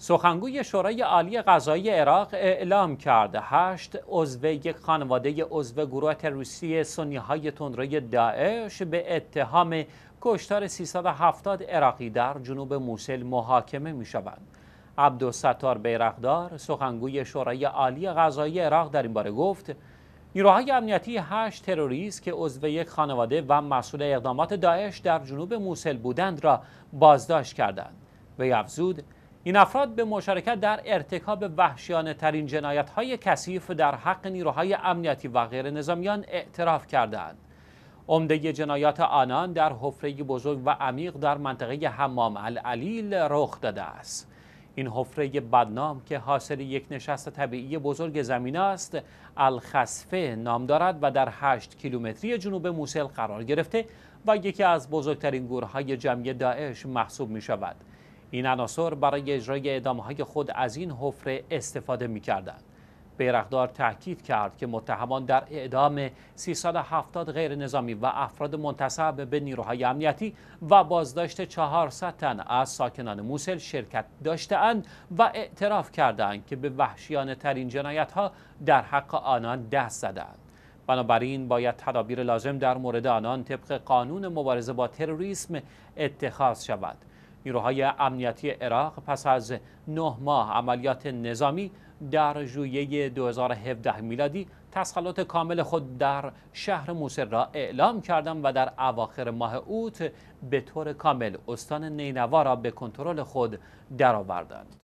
سخنگوی شورای عالی قضایی عراق اعلام کرد هشت عضو یک خانواده عضو گروه تروریستی سنی های تندروی داعش به اتهام کشتار 370 عراقی در جنوب موسل محاکمه می شوند. عبدالستار بیرقدار سخنگوی شورای عالی غذایی عراق در این باره گفت نیروهای امنیتی هشت تروریست که عضو یک خانواده و مسئول اقدامات داعش در جنوب موسل بودند را بازداشت کردند. وی افزود این افراد به مشارکت در ارتکاب وحشیانه ترین جنایت های کثیف در حق نیروهای امنیتی و غیر نظامیان اعتراف کردند. عمده جنایات آنان در حفره بزرگ و عمیق در منطقه حمام العلیل رخ داده است. این حفره بدنام که حاصل یک نشست طبیعی بزرگ زمین است الخصفه نام دارد و در 8 کیلومتری جنوب موسل قرار گرفته و یکی از بزرگترین گورهای جمعی داعش محسوب می شود. این عناصر برای اجرای ادامه های خود از این حفره استفاده می کردن. بیرقدار تاکید کرد که متهمان در اعدام 370 غیر نظامی و افراد منتصب به نیروهای امنیتی و بازداشت 400 تن از ساکنان موسل شرکت داشتهاند و اعتراف کردند که به وحشیانه ترین جنایت ها در حق آنان دست زدند. بنابراین باید تدابیر لازم در مورد آنان طبق قانون مبارزه با تروریسم اتخاذ شود. نیروهای امنیتی عراق پس از نه ماه عملیات نظامی در ژوئیه 2017 میلادی تسلط کامل خود در شهر موسر را اعلام کردند و در اواخر ماه اوت به طور کامل استان نینوا را به کنترل خود درآوردند.